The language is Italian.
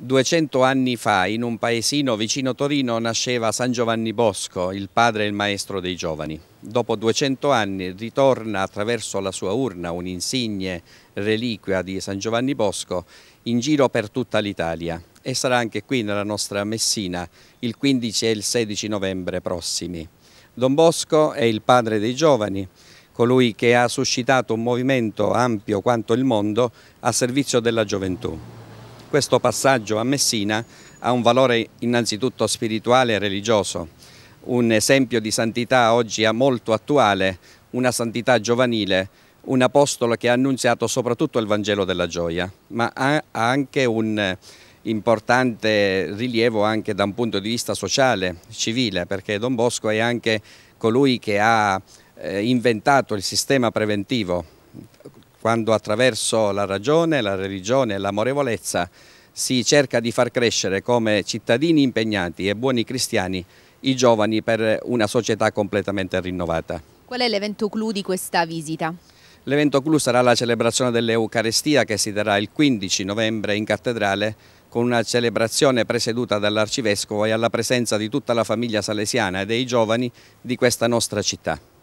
200 anni fa in un paesino vicino Torino nasceva San Giovanni Bosco, il padre e il maestro dei giovani. Dopo 200 anni ritorna attraverso la sua urna un'insigne reliquia di San Giovanni Bosco in giro per tutta l'Italia e sarà anche qui nella nostra Messina il 15 e il 16 novembre prossimi. Don Bosco è il padre dei giovani, colui che ha suscitato un movimento ampio quanto il mondo a servizio della gioventù. Questo passaggio a Messina ha un valore innanzitutto spirituale e religioso, un esempio di santità oggi molto attuale, una santità giovanile, un apostolo che ha annunziato soprattutto il Vangelo della gioia, ma ha anche un importante rilievo anche da un punto di vista sociale, civile, perché Don Bosco è anche colui che ha eh, inventato il sistema preventivo quando attraverso la ragione, la religione e l'amorevolezza si cerca di far crescere come cittadini impegnati e buoni cristiani i giovani per una società completamente rinnovata. Qual è l'evento clou di questa visita? L'evento clou sarà la celebrazione dell'Eucarestia che si darà il 15 novembre in cattedrale con una celebrazione presieduta dall'Arcivescovo e alla presenza di tutta la famiglia salesiana e dei giovani di questa nostra città.